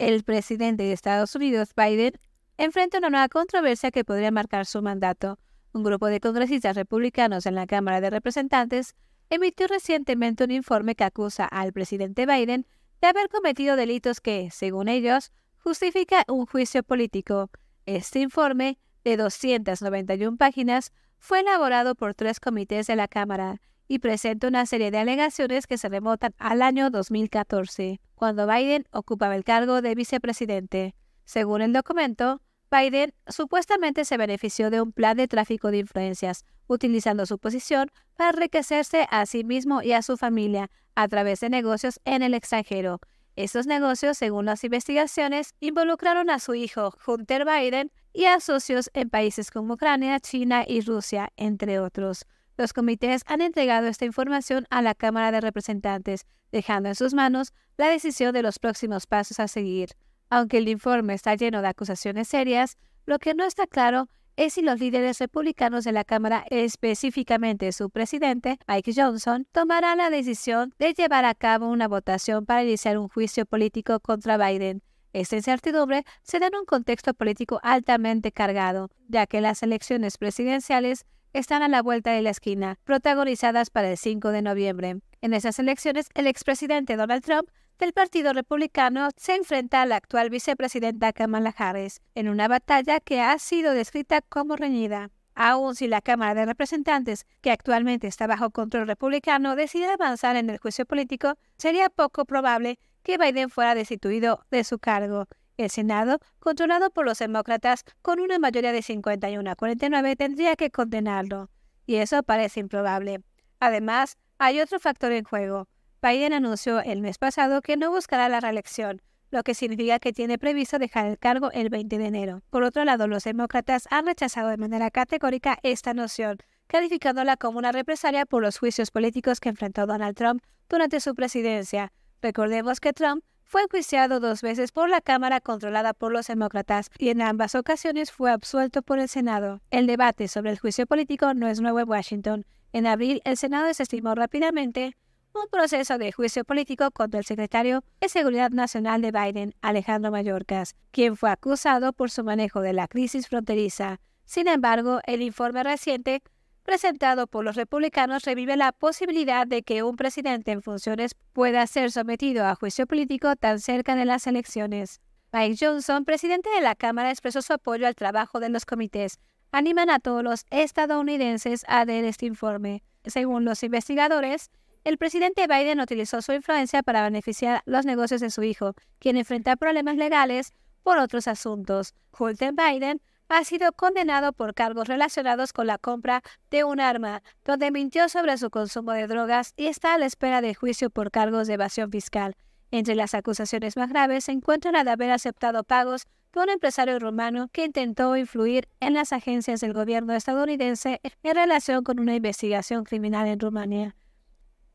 El presidente de Estados Unidos, Biden, enfrenta una nueva controversia que podría marcar su mandato. Un grupo de congresistas republicanos en la Cámara de Representantes emitió recientemente un informe que acusa al presidente Biden de haber cometido delitos que, según ellos, justifica un juicio político. Este informe, de 291 páginas, fue elaborado por tres comités de la Cámara y presenta una serie de alegaciones que se remontan al año 2014, cuando Biden ocupaba el cargo de vicepresidente. Según el documento, Biden supuestamente se benefició de un plan de tráfico de influencias, utilizando su posición para enriquecerse a sí mismo y a su familia a través de negocios en el extranjero. Estos negocios, según las investigaciones, involucraron a su hijo, Hunter Biden, y a socios en países como Ucrania, China y Rusia, entre otros. Los comités han entregado esta información a la Cámara de Representantes, dejando en sus manos la decisión de los próximos pasos a seguir. Aunque el informe está lleno de acusaciones serias, lo que no está claro es si los líderes republicanos de la Cámara, específicamente su presidente, Mike Johnson, tomarán la decisión de llevar a cabo una votación para iniciar un juicio político contra Biden. Esta incertidumbre se da en un contexto político altamente cargado, ya que las elecciones presidenciales están a la vuelta de la esquina, protagonizadas para el 5 de noviembre. En esas elecciones, el expresidente Donald Trump del Partido Republicano se enfrenta a la actual vicepresidenta Kamala Harris en una batalla que ha sido descrita como reñida. Aun si la Cámara de Representantes, que actualmente está bajo control republicano, decide avanzar en el juicio político, sería poco probable que Biden fuera destituido de su cargo, el Senado, controlado por los demócratas con una mayoría de 51 a 49, tendría que condenarlo. Y eso parece improbable. Además, hay otro factor en juego. Biden anunció el mes pasado que no buscará la reelección, lo que significa que tiene previsto dejar el cargo el 20 de enero. Por otro lado, los demócratas han rechazado de manera categórica esta noción, calificándola como una represalia por los juicios políticos que enfrentó Donald Trump durante su presidencia. Recordemos que Trump fue juiciado dos veces por la Cámara controlada por los demócratas y en ambas ocasiones fue absuelto por el Senado. El debate sobre el juicio político no es nuevo en Washington. En abril, el Senado desestimó rápidamente un proceso de juicio político contra el secretario de Seguridad Nacional de Biden, Alejandro Mayorkas, quien fue acusado por su manejo de la crisis fronteriza. Sin embargo, el informe reciente presentado por los republicanos revive la posibilidad de que un presidente en funciones pueda ser sometido a juicio político tan cerca de las elecciones. Mike Johnson, presidente de la Cámara, expresó su apoyo al trabajo de los comités. Animan a todos los estadounidenses a leer este informe. Según los investigadores, el presidente Biden utilizó su influencia para beneficiar los negocios de su hijo, quien enfrenta problemas legales por otros asuntos. Biden ha sido condenado por cargos relacionados con la compra de un arma, donde mintió sobre su consumo de drogas y está a la espera de juicio por cargos de evasión fiscal. Entre las acusaciones más graves se encuentran la de haber aceptado pagos de un empresario rumano que intentó influir en las agencias del gobierno estadounidense en relación con una investigación criminal en Rumanía.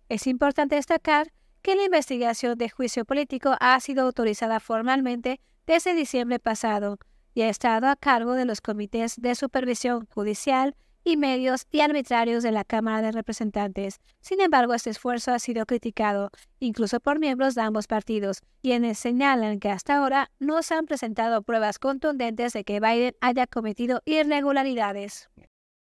Es importante destacar que la investigación de juicio político ha sido autorizada formalmente desde diciembre pasado y ha estado a cargo de los comités de supervisión judicial y medios y arbitrarios de la Cámara de Representantes. Sin embargo, este esfuerzo ha sido criticado, incluso por miembros de ambos partidos, quienes señalan que hasta ahora no se han presentado pruebas contundentes de que Biden haya cometido irregularidades.